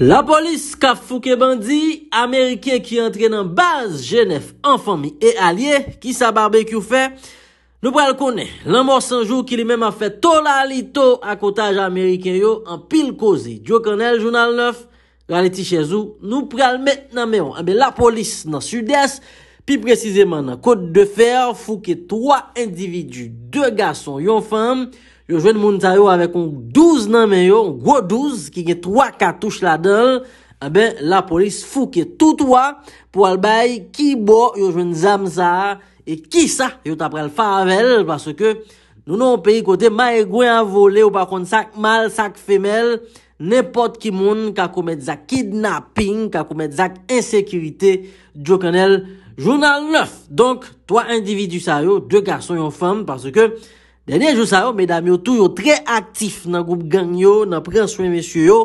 La polis ka ffouke bandi, Ameriken ki entre nan base Genève en fami e alye, ki sa barbekyou fe, nou pral kone. Lan mò sanjou ki li mèm a fe to la li to akotaj Ameriken yo an pil koze. Djo kanel, jounal 9, laleti chezou, nou pral met nan meyon. Ah la polis nan sudès, pi prezise man nan kote de fer, ffouke 3 individu, 2 gason yon fami. Yojwen moun sa yo avek on 12 nanmen yo, go 12, ki gen 3 katouche la del, eh abe la polis fouke tout waa, pou al bay ki bo yojwen zamza, e ki sa yo tapre l favel, parce ke nou nou an peyi kote, ma e gwen avole ou pa kon sak mal, sak femel, nepot ki moun ka komet zak kidnapping, ka komet zak insekirite, jo kenel jounal 9. Donk, 3 individu sa yo, 2 garson yon fem, parce ke Lènen jou sa yo, mèdame yo tou yo trè aktif nan group gang yo, nan pren souen mèsyo yo.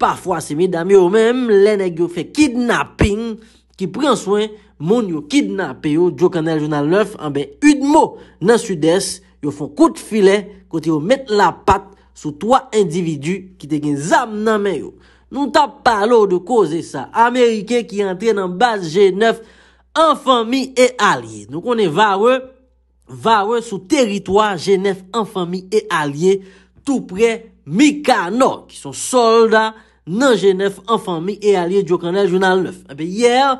Parfois se mèdame yo mèm, lènen yo fè kidnapping, ki pren souen moun yo kidnape yo. Djo kanel jounal 9, anbe yudmo nan sudès, yo fon kout filè kote yo met la pat sou 3 individu ki te gen zam nan mè yo. Nou ta palo de koze sa, Amerike ki entre nan base G9, anfami e alie. Nou konè vare ou. Vare sou teritwa Genèf en fami e alye tout pre Mikano. Ki son soldat nan Genèf en fami e alye diokanel jounal 9. Ape yer,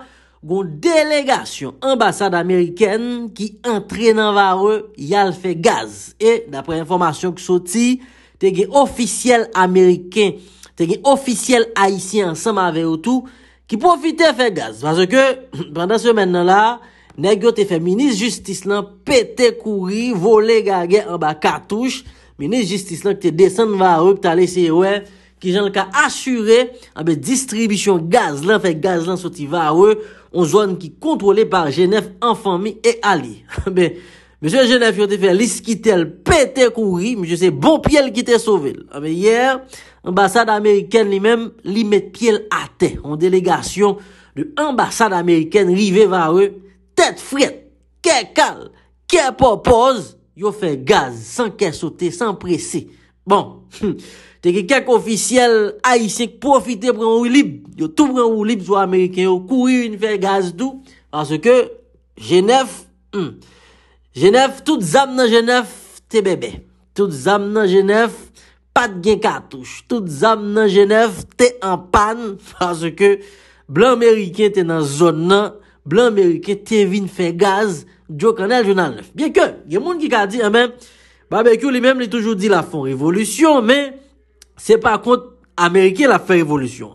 goun delegasyon ambasade Ameriken ki entrenan vare yal fe gaz. E, dapre informasyon ki soti, te gen ofisyel Ameriken, te gen ofisyel Haitien, san ma veyo tou, ki profite fe gaz. Pase ke, pandan semen nan la... Negyo te fe, minis justis lan, pete kouri, vole gage, an ba katouche. Minis justis lan, ki te desen vare, ki ta lese we, ki jan laka asyre, an be, distribisyon gaz lan, fe gaz lan soti vare, an zwan ki kontrole par Genèf, Anfamy, e Ali. An be, mèche Genèf yon te fe, lis ki tel pete kouri, mèche se bon pyele ki te sovel. An be, yè, ambasade Ameriken li mèm, li met pyele ate, an delegasyon de ambasade Ameriken rive vare, Tèt fred, kè kal, kè popoz, yo fè gaz, san kè sote, san presè. Bon, te ke kèk ofisyel a isèk profite bran ou lib, yo tou bran ou lib sou Amerikèn, yo kouri, yon fè gaz dou. Fase ke, Genèf, genèf, tout hmm, zame nan Genèf, te bebe, tout zame nan Genèf, pat gen katouche, tout zame nan Genèf, te an pan, fase ke, blan Amerikèn te nan zon nan. Blan Amerike, Tevin Fegaz, Djo Kanel, Jounal 9. Bien ke, yon moun ki ka di, eh Babekou li men li toujou di la fon revolusyon, men se pa kont Amerike la fen revolusyon.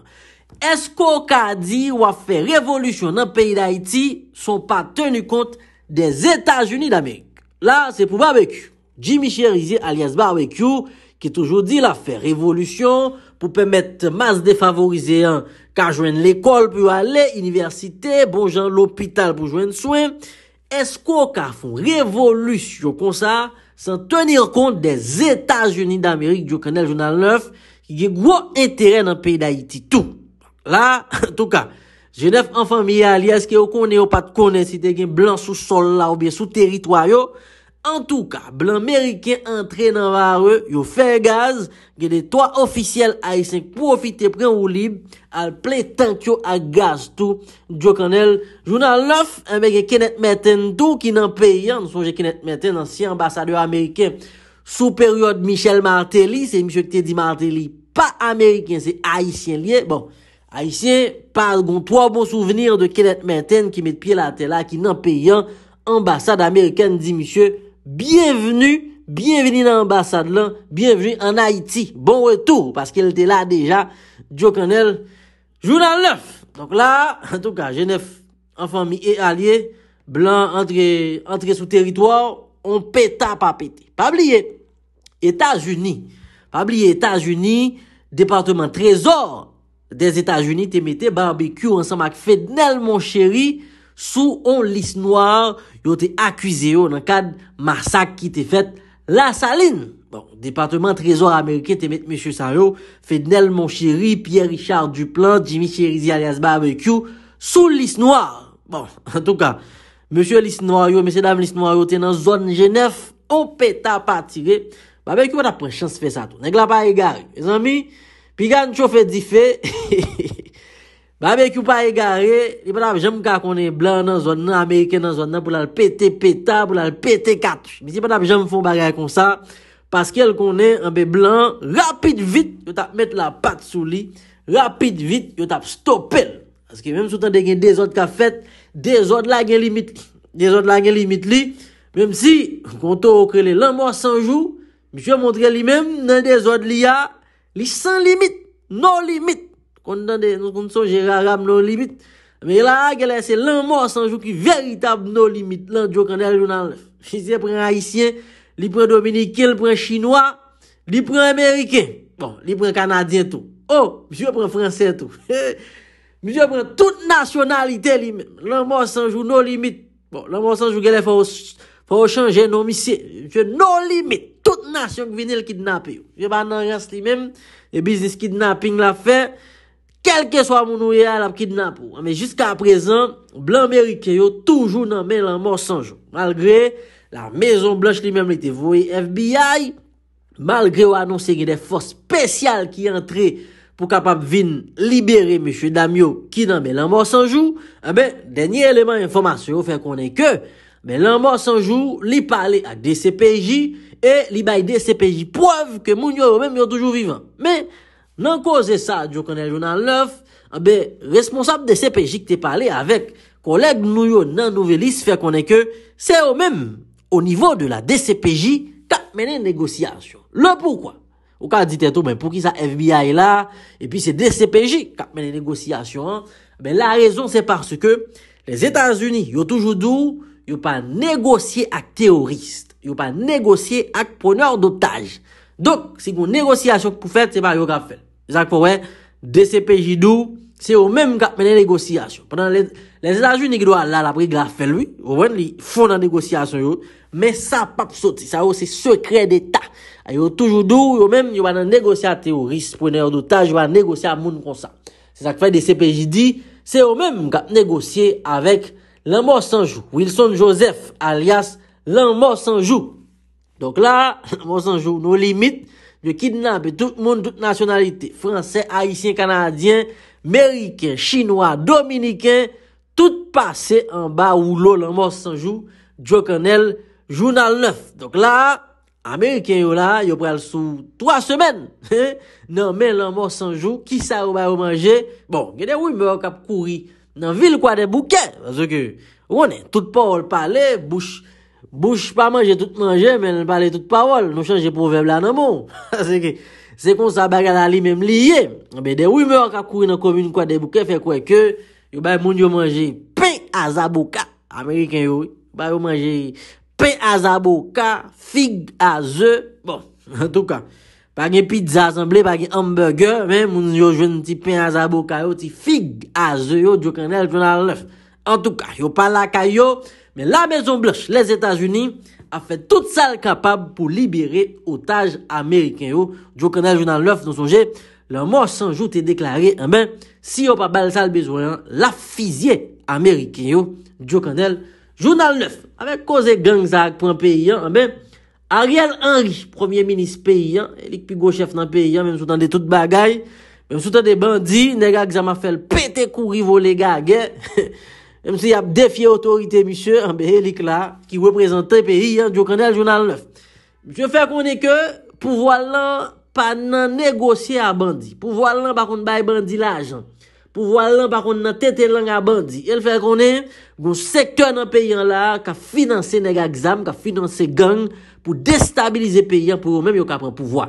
Esko ka di wafen revolusyon nan peyi da Iti, son pa tenu kont de Zeta Juni da Amerike. La, se pou Babekou. Jimmy Cherizie alias Babekou, ki toujou di la fen revolusyon, pou pèmèt mas defavorize yon ka jwen l'ekol pou yon ale, universite, bon jan l'opital pou jwen souen, esko ka foun revolus yo kon sa, san tenir kont de Zeta Geni d'Amerik diyo kanel jounal 9, ki gen gwo enteren an peyi d'Haïti tou. La, tout ka, Genève en familie alias ki yo kon neopat konen, si te gen blan sou sol la ou biye sou teritwayo, En tou ka, blan Ameriken entre nan vare, yo fe gaz, ge de toa ofisyel Aysen profite pren ou li, al ple tank yo a gaz tou. Djo kanel, jounan lof, ame gen Kenneth Merten tou, ki nan peyan, nou son gen Kenneth Merten, ansyen ambasadeur Ameriken, sou peryode Michel Martelly, se misye ki te di Martelly, pa Ameriken, se Aysen liye, bon, Aysen, par gon toa bon souvenir de Kenneth Merten, ki met piye la tela, ki nan peyan, ambasade Ameriken, di misye, bienvenue, bienvenue dans l'ambassade là, bienvenue en Haïti. Bon retour, parce qu'elle était là déjà, Joe Connell journal 9. Donc là, en tout cas, Genève, en famille et alliés, blanc, entre, sous territoire, on péta pas pété. Pas oublier, États-Unis, pas oublier États-Unis, département trésor des États-Unis, t'es mettez barbecue ensemble avec Fednel, mon chéri, Sou on lis noir Yo te akwize yo nan kad Massak ki te fet La saline bon, Departement Trezor Amerike te met Fede Nel Mon Cheri, Pierre Richard Duplan Jimmy Cherizi alias Barbecue Sou lis noir Bon, an tou ka Monsieur lis noir yo, monsieur dame lis noir yo Te nan zone Genève Barbecue wata pren chans fe sa tou Neg la pa e gari Pi gan chou fe di fe Hi hi hi Babekou pa e gare, li ban ap jem ka konen blan nan zon nan, Ameriken nan zon nan pou lal pete peta, pou lal pete katou. Mis li ban ap jem fon bagay kon sa, paskel konen anbe blan, rapit vit, yot ap met la pat sou li, rapit vit, yot ap stopel. Aske menm sou tan de gen dezod ka fet, dezod la gen limit li. Menm si, kontou okrele lan mwa sanjou, miswe montre li menm nan dezod li a, li san limit, no limit. Kon nan de, nou kon sou jere Arab nou limit. Me la, gale, se lan mò sanjou ki veritab nou limit. Lan djou kande al jounan lè. Si se pren Haitien, li pren Dominikil, pren Chinois, li pren Ameriken. Bon, li pren Kanadyen tou. Oh, mi jè pren Fransè tou. Mi jè pren tout nasyonalite li men. Lan mò sanjou nou limit. Bon, lan mò sanjou gale fò chanje nou misi. Jè nou limit. Tout nasyon ki vini l'kidnapè yo. Jè ban nan yas li men. Yè e biznis kidnaping la fèr. kelke swa moun ou ye al ap kidnap ou. Ame, jiska aprezen, blanmeri ki yo toujou nanme lanmorsanjou. Malgre, la mezon blanche li mem li te vouye FBI, malgre ou anonsen gen de fos spesyal ki entre pou kapap vin liberi M. Damyo ki nanme lanmorsanjou, ame, denye eleman informasyon ou fe konen ke, lanmorsanjou li pale ak DCPJ e li bay DCPJ poev ke moun yo yo mem yo toujou vivan. Me, Nan koze sa, diyo kone jounan lef, be, responsable DCPJ ki te pale avek koleg nou yo nan nouvelis, fe konen ke, se o menm, o nivou de la DCPJ, kap mene negosyasyon. Le poukwa? Ou ka di te tou, be, pou ki sa FBI la, e pi se DCPJ, kap mene negosyasyon, be, la rezon se parce ke, les Etats-Unis, yo toujou dou, yo pa negosye ak teoriste, yo pa negosye ak poneur dotaj, Dok, se yon negosyasyon pou fèt, se ba yon kap fèt. Zak fò wè, DCPJ dò, se yon mèm kap mènen negosyasyon. Pendan lè, lè zè la jouni ki dò a lal apre gra fèt lwi, wè lè lè yon fò nan negosyasyon yon, mè sa pap soti, sa wè se sekre dè ta. A yon toujou dò, yon mèm yon ban nan negosyat teoris, prenen yon dotaj, yon ban negosyat moun kon sa. Zak fèt DCPJ di, se yon mèm kap negosyè avèk l'anmò sanjou. Wilson Joseph alias l'anmò sanjou. Donk la, l'anmorsanjou nou limite, yo kidnabe tout moun, tout nasyonalite, franse, haisyen, kanadyen, meriken, chinois, dominiken, tout pase an ba ou lo l'anmorsanjou, jo kanel, jounal 9. Donk la, Ameriken yo la, yo pral sou 3 semen, nan men l'anmorsanjou, ki sa ou ba ou manje, bon, genen ou yon mè ou kap kouri, nan vil kwa de bouken, anzou ki, ou anen, tout pa ou l'pale, bouch, Bouch pa manje, tout manje, men nan pale tout pawol. Non bon? chanje proverb la nan moun. Se kon sa baga la li menm liye. Men de wimè an ka kouye nan komi nou kwa debouke, fe kwe ke. Yo bay moun yo manje pen azaboka. Ameriken yo, bay yo manje pen azaboka, fig azö. Bon, en tout ka. Pag en pizza asemble, pag en hamburger, men moun yo jwen ti pen azaboka yo, ti fig azö yo. Djo kan el jwena lef. En tout ka, yo pale la kayo. Men la mezon blanche, les Etats-Unis, a fè tout sal kapab pou libere otage Ameriken yo. Djo kanel, jounal 9, non sonje, le mòs sanjoute e deklaré, en ben, si yo pa bal sal bezoyan, la fizye Ameriken yo. Djo kanel, jounal 9, an ben, koze gangzak pou an peyi an, en eh ben, Ariel Henry, premier minis peyi an, elik eh, pi gochef nan peyi eh, an, men msoutan de tout bagay, men msoutan de bandi, ne gag zama fèl pète kouri vo le gagè, he he. Mse y ap defye otorite misye, anbe helik la, ki reprezentan peyi an, diyo kande al jounal 9. Mse fè konen ke pou vo lan pa nan negosye a bandi. Pou vo lan pa kon nan bay bandi la ajan. Pou vo lan pa kon nan tete lan a bandi. El fè konen, goun seken an peyi an la, ka finanse neg a exam, ka finanse gang, pou destabilize peyi an pou ou menm yo kapran pou vo.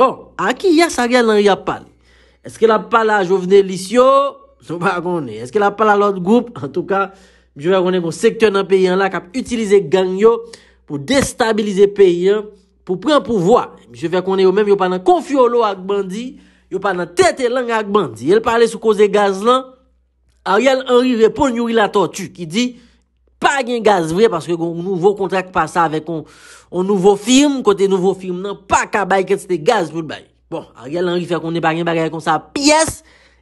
Bon, an ki yas agen lan yap pale? Eske la pale a jovene lisyo? Sò pa konè, eske la pala lòd goup, en tout ka, mjè konè konè kon sektor nan peyi an la kap utilize gang yo pou destabilize peyi an, pou pren pouvoa. Mjè konè yo mèm yo pa nan konfiyolo ak bandi, yo pa nan tete lang ak bandi. El pale sou koze gaz lan, a yal anri vepon yuri la totu ki di, pa gen gaz vwe, paske kon nouvo kontrak pa sa avek kon nouvo firm, kote nouvo firm nan, pa ka bay ket se gaz vwe bay. Bon, a yal anri fe kon ne bagen bagen kon sa piyes,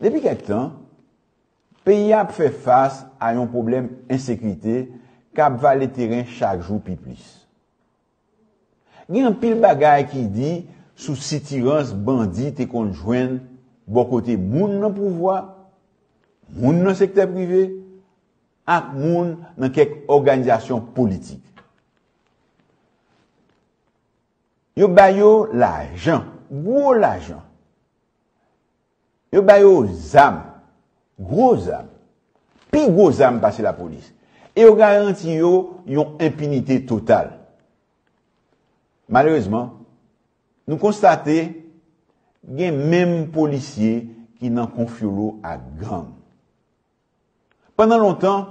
Depi kek tan, peyi ap fe fas a yon problem insekrite kap va le teren chak jou pi plis. Gen pil bagay ki di sou sitiros bandi te konjwen bo kote moun nan pouvoi, moun nan sekte prive, ak moun nan kek organizasyon politik. Yo bayo la jen, gwo la jen. Yo bayo zame, gro zame, pi gro zame basi la polis. E yo garanti yo yon impunite total. Malreseman, nou konstate gen menm polisye ki nan konfyo lo a gang. Pendan lontan,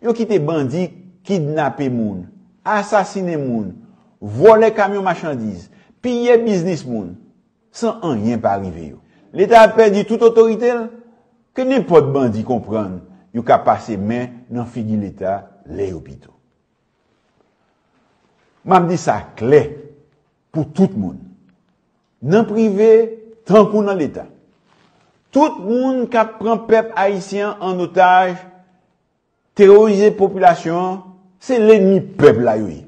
yo kite bandi kidnap e moun, asasine moun, vole kamyon machandise, piye biznis moun, san an yen pa arrive yo. l'Etat apè di tout otoritel, ke nè pot bandi kompran yon ka pase men nan figi l'Etat lè yopito. Mabdi sa kle pou tout moun. Nan prive, tankou nan l'Etat. Tout moun kap pran pep haisyen an otaj, terorize populasyon, se lè nip pep la yoy.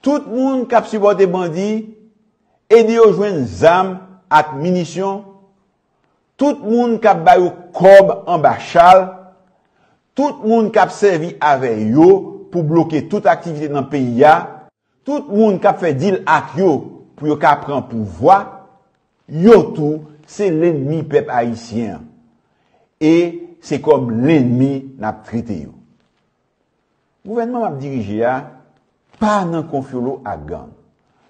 Tout moun kap subote bandi, edi yo jwen zam at minisyon tout moun kap bayou kob ambachal, tout moun kap servi avè yo pou bloke tout aktivite nan peyi ya, tout moun kap fè dil ak yo pou yo kap pran pou vwa, yo tou se l'enmi pep haisyen e se kob l'enmi nap trite yo. Gouvenman map dirije ya pa nan konfyo lou adgan,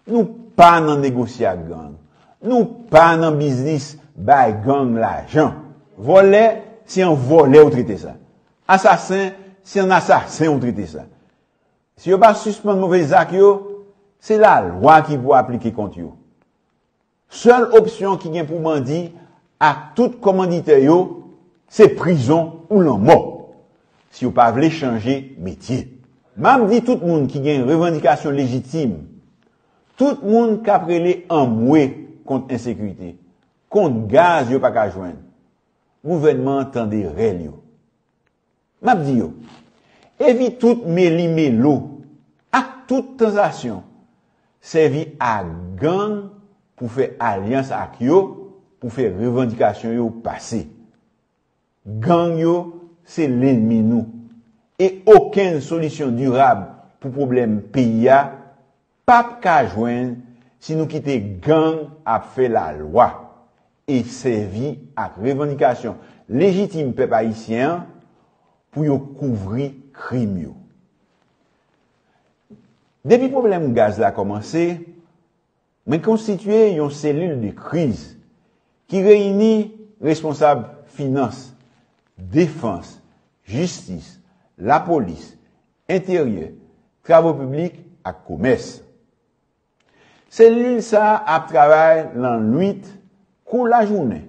nou pa nan negosi adgan, nou pa nan biznis Bay gang la jan. Volè, si an volè ou trite sa. Asasè, si an asasè ou trite sa. Si yo pa suspende mouvel zak yo, se la lwa ki pou aplike kont yo. Seol opsyon ki gen pou mandi, ak tout komandite yo, se prison ou l'anmò. Si yo pa vle chanje metye. Mam di tout moun ki gen revendikasyon legitime, tout moun kaprele an mouè kont insekuité. kont gaz yo pa kajwen, mouvenman tende rel yo. Map di yo, evi tout meli melo, ak tout transasyon, servi a gang pou fe alians ak yo, pou fe revendikasyon yo pase. Gang yo, se lenmenou, e oken solisyon durab pou problem piya, pap kajwen, si nou kite gang ap fe la loa. e servi ak revanikasyon lejitim pep haisyen pou yo kouvri krimyo. Depi problem gaz la komanse, men konstituye yon selil de kriz ki reyni responsab finance, defans, justis, la polis, interye, travou publik ak koumes. Selil sa ap travay lan luit kon la jounen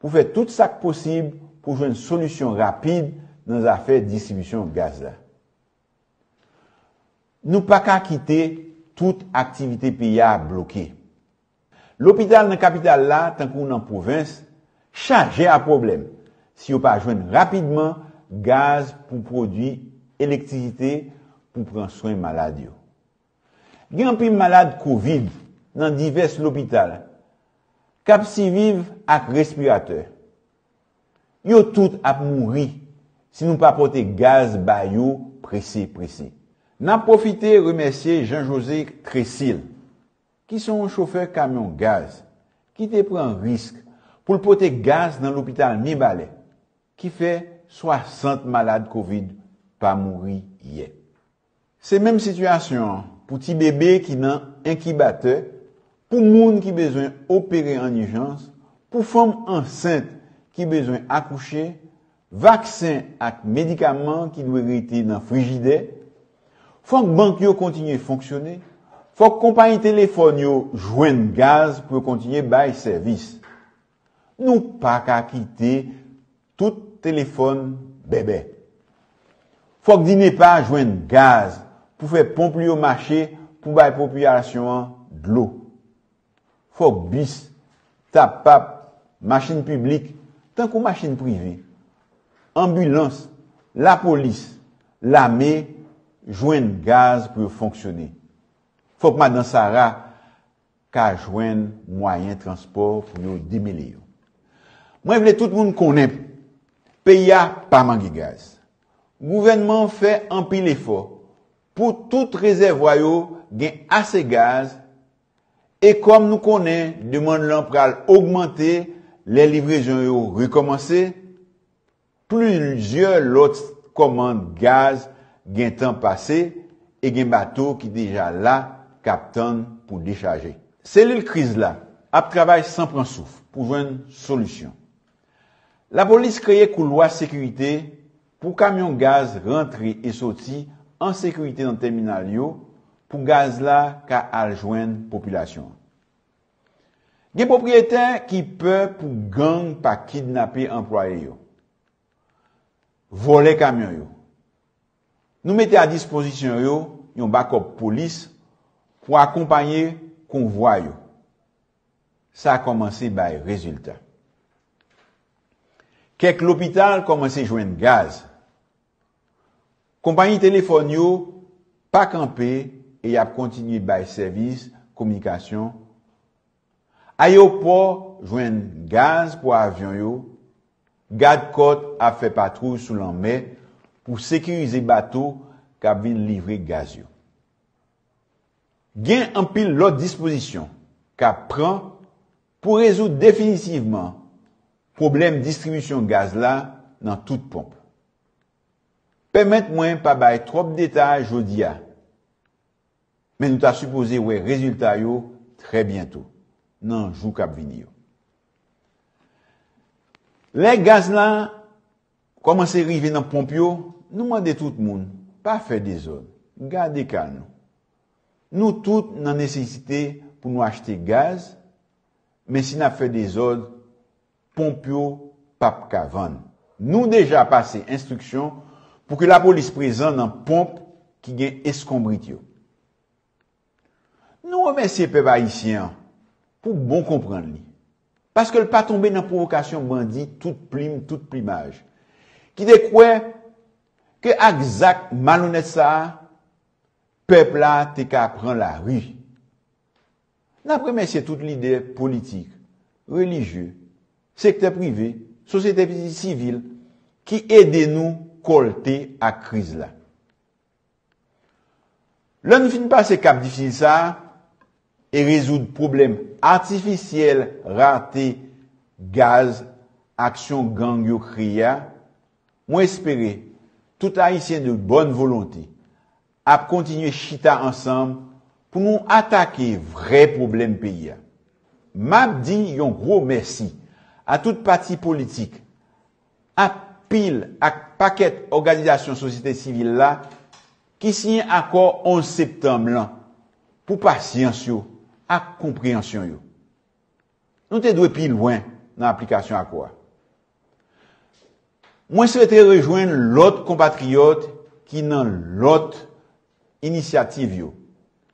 pou fè tout sak posib pou jwen solusyon rapide nan zafè distribusyon gaz la. Nou pa ka kite tout aktivite piya bloke. L'hopital nan kapital la tan kon nan provins, chanje a problem si yo pa jwen rapidman gaz pou produi elektrikite pou pran soyn malade yo. Gen pi malade kou vide nan divers l'hopital la, kap si vive ak respirateur. Yo tout ap mouri, si nou pa pote gaz bayou presi presi. Na profite remersye Jean-José Tressil, ki son choufeur kamyon gaz, ki te pren riske pou l'pote gaz nan l'opital Mibale, ki fe 60 malade kovid pa mouri ye. Se menm situasyon, pou ti bebe ki nan enki bate, pou moun ki bezwen opere en nijans, pou fom ansent ki bezwen akouche, vaksen ak medikaman ki dwe rete nan frigide, fom bank yo kontine fonksyone, fok kompany telefon yo jwen gaz pou kontine bay servis. Nou pa ka kite tout telefon bebe. Fok di ne pa jwen gaz pou fe pomp li yo mache pou bay popyrasyon an glou. Fok bis, tapap, machin publik, tankou machin privi. Ambulans, la polis, la me, jwen gaz pou yo fonksyoni. Fok madansara ka jwen mwayen transport pou yo dimile yo. Mwen vle tout moun konen peya pa mangi gaz. Gouvenman fè anpil e fò. Pou tout rezervwayo gen ase gaz, E kom nou konen, deman lan pral augmente le livrezyon yo rekomense, pluzyon lot komande gaz gen tan pase e gen bato ki deja la kapten pou dechaje. Selil kriz la ap trabay san pransouf pou ven solusyon. La polis kreye kou loa sekurite pou kamyon gaz rentri e soti an sekurite nan terminal yo pou gaz la ka aljwen populasyon. Ge popriyete ki pe pou gang pa kidnapi anproye yo. Vole kamyon yo. Nou mette a dispozisyon yo yon bakop polis pou akompanyen konvoy yo. Sa a komanse bay rezultat. Kek l'opital komanse jwen gaz. Kompanyen telefon yo pa kampe e ap kontinuye baye servis, komunikasyon. Ayo pou jwen gaz pou avyon yo, gad kote ap fe patrou sou lan me pou sekirize bateau ka bin livre gaz yo. Gen anpil lòt disposisyon ka pran pou rezout definitivman problem distribisyon gaz la nan tout pomp. Permet mwen pa baye trop detaj yo diya men nou ta suppose wè rezulta yo tre bientou, nan jou kab vini yo. Le gaz lan koman se rive nan pompio, nou mande tout moun, pa fè dezod, gade kal nou. Nou tout nan nesesite pou nou achete gaz, men si nan fè dezod, pompio pap kavan. Nou deja pase instruksyon pou ki la polis prezan nan pomp ki gen eskombrit yo. Ou remesye pep haisyen pou bon komprende li. Paske l pa tombe nan provokasyon bandi tout plim, tout plimaj. Ki de kwe ke ak zak malounet sa pep la te ka pran la ri. Nan premesye tout lidè politik, religy, sekte privé, sosyete fizik sivil ki ede nou kolte ak kriz la. Lan nou fin pa se kap difin sa... e rezoud problem artificiel, rarte, gaz, aksyon gang yo kriya, mwen espere, tout a isyen de bonne volonté, ap kontinye chita ansanm, pou mwen atake vre problem peya. Mab di yon gro mersi, a tout pati politik, ap pil ak paket organizasyon sosite sivil la, ki sinye akor 11 septemblan, pou pasyansyo, ak komprehensyon yo. Nou te dwe pi lwen nan aplikasyon akwa. Mwen se lete rejoen lout kompatriot ki nan lout inisiativ yo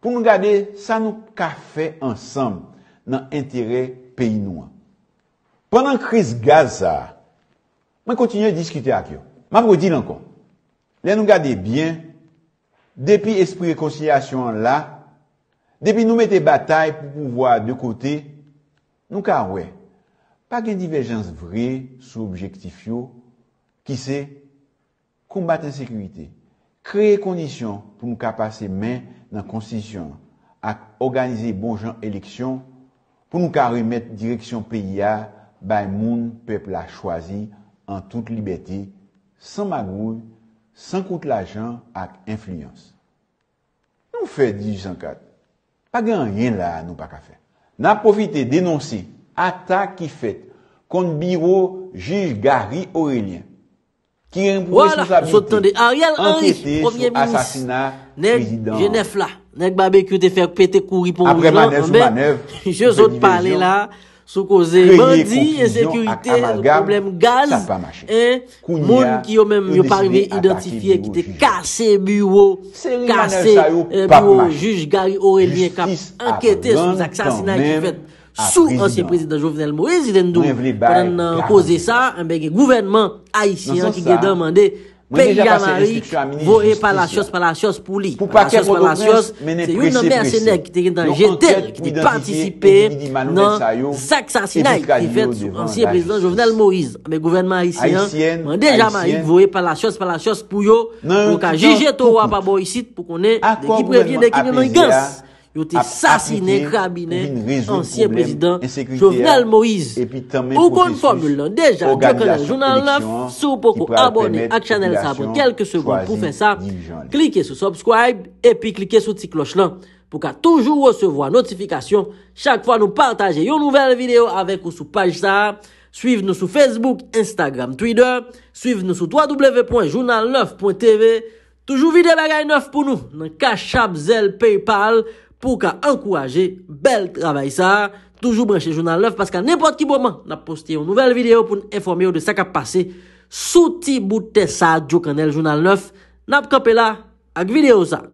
pou nou gade sa nou ka fe ansam nan entere pey nou an. Pendan kriz gaz sa, mwen kontinye diskute ak yo. Mwen vw di lankon. Le nou gade bien depi espri konsilyasyon la Depi nou mette batay pou pouvoi de kote, nou ka wè, pa gen diverjans vre sou objektif yo, ki se, kombat ansekwite, kreye kondisyon pou nou ka pase men nan konstisyon ak organize bon jan eleksyon, pou nou ka remet direksyon peyi ya bay moun pepl a chwazi an tout libeti, san magoun, san kont la jan ak influyans. Nou fe 1884, agen yen la nou pa ka fe. Na povite denonsi ata ki fet kont biro jiz Garry Aurélien ki rempouwe sou sabiti ankyete sou asasina jenef la. Nek babek yo te fek pete kouri pou mou jantan be. Je zote pale la. Sou koze bandi, e sekurite, e problem gaz, e moun ki yo mèm yo parmi identifiye ki te kase bureau, kase bureau, juj Gari Aurelien Kap, anketè sou aksasina ki fet sou ansi prezident Jovenel Mouez, pou nan kose sa, mbege gouvenman haisyen ki ge damande. Mwen deja pa se restriksyon a mini justisyon. Mwen pa kès pa la sios, mwen ne presè presè. Nò kontèd pou identifè, ki di di manou de sa yo, e di kadi yo devan la jousi. Mwen deja pa se restriksyon a mini justisyon. Mwen pa kès pa la sios, mwen ne presè presè. Akon mwen apèzi la, yo te sasine krabine ansyen prezident Jovenel Moïse. Ou kon formule nan deja, jo kenal Jounal 9, sou pou kon abone ak chanel sa pou kelke segoun pou fen sa, klike sou subscribe, epi klike sou ti kloch lan, pou ka toujou recevo a notifikasyon, chak fwa nou partaje yo nouvel video avek ou sou paj sa, suiv nou sou Facebook, Instagram, Twitter, suiv nou sou www.jounal9.tv, toujou vide bagay 9 pou nou, nan kachab zel Paypal, pou ka ankouraje bel travay sa. Toujou branche Jounal 9 paska nepot ki bo man nap poste yo nouvel video pou nou informe yo de sa ka pase sou ti bouten sa diyo kanel Jounal 9 nap kapela ak video sa.